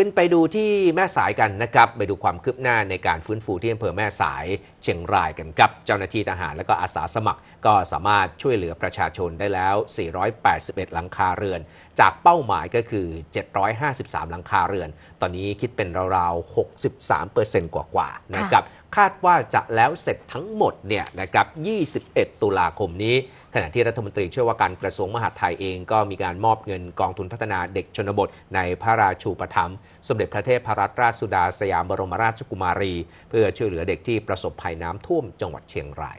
ขึ้นไปดูที่แม่สายกันนะครับ ไปดูความคืบหน้าในการฟื้นฟูที่อำเภอแม่สาย เชียงรายกันครับเจ้าหน้าที่ทหารและก็อาสาสมัคร ก็สามารถช่วยเหลือประชาชนได้แล้ว 481 หลังคาเรือน จากเป้าหมายก็คือ 753 หลังคาเรือน ตอนนี้คิดเป็นราวๆ 63%เเปอร์์ซ็นตกว่าๆนะครับ คาดว่าจะแล้วเสร็จทั้งหมดเนี่ยนะครับ 21 ตุลาคมนี้ขณะที่รัฐมนตรีเชื่อว่าการกระทรวงมหาดไทยเองก็มีการมอบเงินกองทุนพัฒนาเด็กชนบทในพระราชูปถัมภ์สมเด็จพระเทพรัตนราชสุดาสยามบรมราชกุมารี เพื่อช่วยเหลือเด็กที่ประสบภัยน้ำท่วมจังหวัดเชียงราย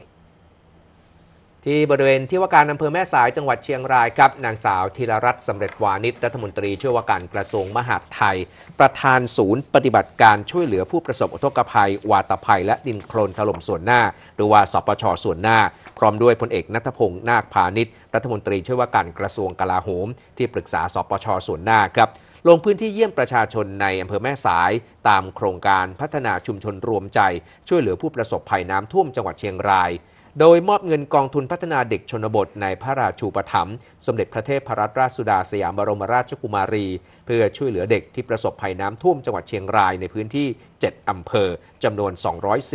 ที่บริเวณที่ว่าการอำเภอแม่สายจังหวัดเชียงรายครับนางสาวธีรรัตน์สำเร็จวานิชรัฐมนตรี ช่วยว่าการกระทรวงมหาดไทย ประธานศูนย์ปฏิบัติการช่วยเหลือผู้ประสบอุทกภัย วาตภัย และดินโคลนถล่มส่วนหน้า หรือว่าสปชส่วนหน้า พร้อมด้วยพลเอกนัทพงศ์นาคพาณิชย์รัฐมนตรีช่วยว่าการกระทรวงกลาโหม ที่ปรึกษาสปชส่วนหน้าครับลงพื้นที่เยี่ยมประชาชนในอำเภอแม่สายตามโครงการพัฒนาชุมชนรวมใจ ช่วยเหลือผู้ประสบภัยน้ำท่วมจังหวัดเชียงรายโดยมอบเงินกองทุนพัฒนาเด็กชนบทในพระราชูปถัมภ์สมเด็จพระเทพรัตนราชสุดาสยามบรมราชกุมารี เพื่อช่วยเหลือเด็กที่ประสบภัยน้ำท่วมจังหวัดเชียงรายในพื้นที่ 7 อำเภอจำนวน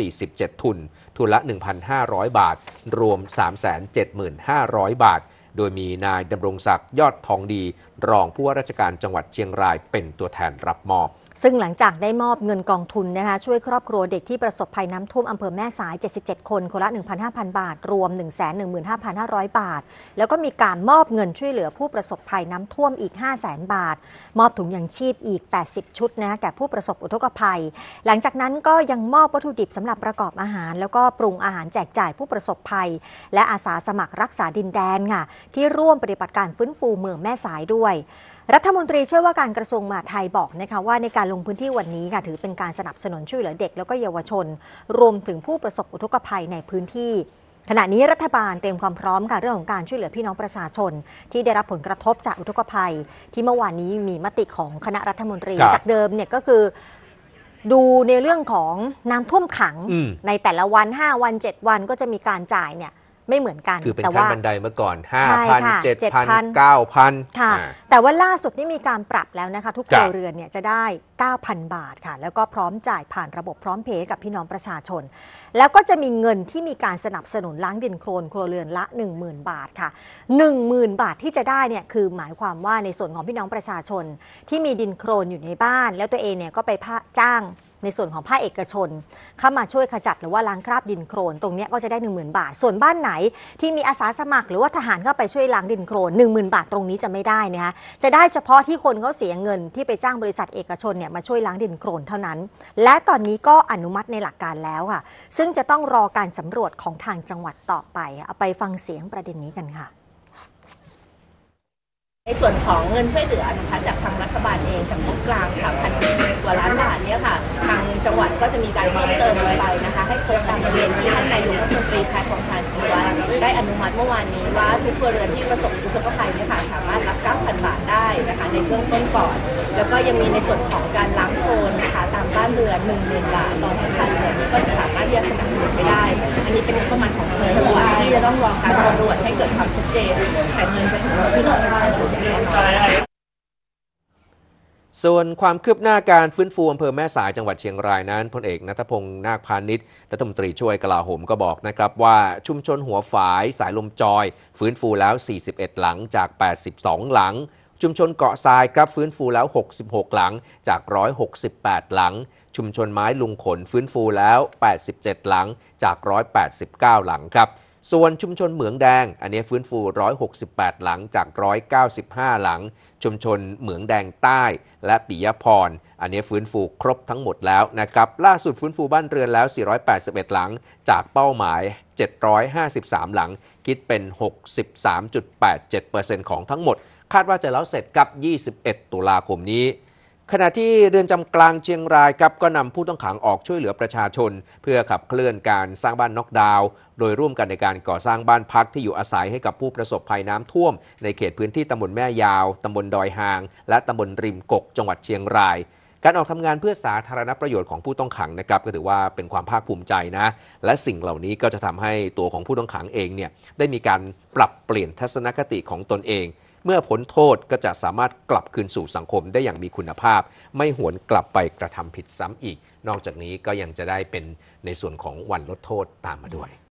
247 ทุน ทุนละ 1,500 บาท รวม 375,000 บาท โดยมีนายดำรงศักดิ์ยอดทองดี รองผู้ว่าราชการจังหวัดเชียงรายเป็นตัวแทนรับมอบซึ่งหลังจากได้มอบเงินกองทุนนะคะช่วยครอบครัวเด็กที่ประสบภัยน้ำท่วมอำเภอแม่สาย 77 คนคนละ 1,500 บาท รวม 115,500 บาท แล้วก็มีการมอบเงินช่วยเหลือผู้ประสบภัยน้ำท่วมอีก 500,000 บาท มอบถุงยางชีพอีก 80 ชุดนะะแก่ผู้ประสบอุทกภัย หลังจากนั้นก็ยังมอบวัตถุดิบสำหรับประกอบอาหาร แล้วก็ปรุงอาหารแจกจ่ายผู้ประสบภัย และอาสาสมัครรักษาดินแดนค่ะที่ร่วมปฏิบัติการฟื้นฟูเมืองแม่สายด้วย รัฐมนตรีช่วยว่าการกระทรวงมหาดไทยบอกนะคะว่าในการการลงพื้นที่วันนี้ค่ะถือเป็นการสนับสนุนช่วยเหลือเด็ก แล้วก็เยาวชน รวมถึงผู้ประสบอุทกภัยในพื้นที่ ขณะนี้รัฐบาลเตรียมความพร้อมค่ะเรื่องของการช่วยเหลือพี่น้องประชาชน ที่ได้รับผลกระทบจากอุทกภัย ที่เมื่อวานนี้มีมติของคณะรัฐมนตรีจากเดิมเนี่ยก็คือดูในเรื่องของน้ำท่วมขังในแต่ละวัน 5 วัน 7 วันก็จะมีการจ่ายเนี่ยไม่เหมือนกันคือเป็นขั้นบันไดเมื่อก่อน 5,000 7,000 9,000 ค่ะแต่ว่าล่าสุดนี่มีการปรับแล้วนะคะทุกครัวเรือนเนี่ยจะได้ 9,000 บาทค่ะแล้วก็พร้อมจ่ายผ่านระบบพร้อมเพย์กับพี่น้องประชาชน แล้วก็จะมีเงินที่มีการสนับสนุนล้างดินโคลนครัวเรือนละ 10,000 บาทค่ะ 10,000 บาทที่จะได้เนี่ยคือหมายความว่าในส่วนของพี่น้องประชาชน ที่มีดินโคลนอยู่ในบ้าน แล้วตัวเองเนี่ยก็ไปจ้างในส่วนของภาคเอกชนเข้ามาช่วยขจัดหรือว่าล้างคราบดินโครนตรงนี้ก็จะได้ 1 0,000 บาท ส่วนบ้านไหน ที่มีอาสาสมัครหรือว่าทหารเข้าไปช่วยล้างดินโครน1 0,000 บาทตรงนี้จะไม่ได้นะคะจะได้เฉพาะที่คนเขาเสียเงินที่ไปจ้างบริษัทเอกชนเนี่ยมาช่วยล้างดินโครนเท่านั้น และตอนนี้ก็อนุมัติในหลักการแล้วค่ะซึ่งจะต้องรอการสำรวจของทางจังหวัดต่อไปเอาไปฟังเสียงประเด็นนี้กันค่ะ ในส่วนของเงินช่วยเหลือนะคะจากทางรัฐบาลเองจากงบกลาง3,000กว่าล้านบาทเนี่ยค่ะทางจังหวัดก็จะมีการเพิ่มเติมลงไปนะคะให้ครบตามประเด็นที่ท่านนายกรัฐมนตรีแพทองทานชีวัตได้อนุมัติเมื่อวานนี้ว่าทุกัวเรือนที่ประสบอุทกภัยเนี่ยค่ะสามารถรับ9,000 บาทได้นะคะในเบื้องต้นก่อนแล้วก็ยังมีในส่วนของการล้างโคลนนะคะตามบ้านเรือน 10,000บาทต่อหคันเนีอนก็จะสามารถที่จะสนับสนุนไปได้ อันนี้เป็นงบประมาณของเังหวที่จะต้องรอการตำรวจให้เกิดความชัดเจนแต่เงินจะถึงที่น้องประชาชนยาแน่นอนส่วนความคืบหน้าการฟื้นฟูอำเภอแม่สายจังหวัดเชียงรายนั้นพลเอกนัทพงศ์นาคพาณิชย์รัฐมนตรีช่วยกลาโหมก็บอกนะครับ ว่าชุมชนหัวฝายสายลมจอย ฟื้นฟูแล้ว 41 หลังจาก 82 หลัง ชุมชนเกาะทรายครับฟื้นฟูแล้ว 66 หลังจาก 168 หลัง ชุมชนไม้ลุงขนฟื้นฟูแล้ว 87 หลังจาก 189 หลังครับส่วนชุมชนเหมืองแดงอันนี้ฟื้นฟู 168 หลังจาก 195 หลัง ชุมชนเหมืองแดงใต้และปิยพร อันนี้ฟื้นฟูครบทั้งหมดแล้วนะครับ ล่าสุดฟื้นฟูบ้านเรือนแล้ว 481 หลังจากเป้าหมาย 753 หลัง คิดเป็น 63.87%ของทั้งหมด คาดว่าจะแล้วเสร็จกับ 21 ตุลาคมนี้ขณะที่เรือนจำกลางเชียงรายครับก็นำผู้ต้องขังออกช่วยเหลือประชาชน เพื่อขับเคลื่อนการสร้างบ้านน็อกดาวน์โดยร่วมกันในการก่อสร้างบ้านพักที่อยู่อาศัยให้กับผู้ประสบภัยน้ำท่วม ในเขตพื้นที่ตำบลแม่ยาวตำบลดอยหาง และตำบลริมกกจังหวัดเชียงราย การออกทำงานเพื่อสาธารณประโยชน์ของผู้ต้องขังนะครับก็ถือว่าเป็นความภาคภูมิใจนะ และสิ่งเหล่านี้ก็จะทำให้ตัวของผู้ต้องขังเองเนี่ยได้มีการปรับเปลี่ยนทัศนคติของตนเองเมื่อพ้นโทษก็จะสามารถกลับคืนสู่สังคมได้อย่างมีคุณภาพ ไม่หวนกลับไปกระทำผิดซ้ำอีก นอกจากนี้ก็ยังจะได้เป็นในส่วนของวันลดโทษตามมาด้วย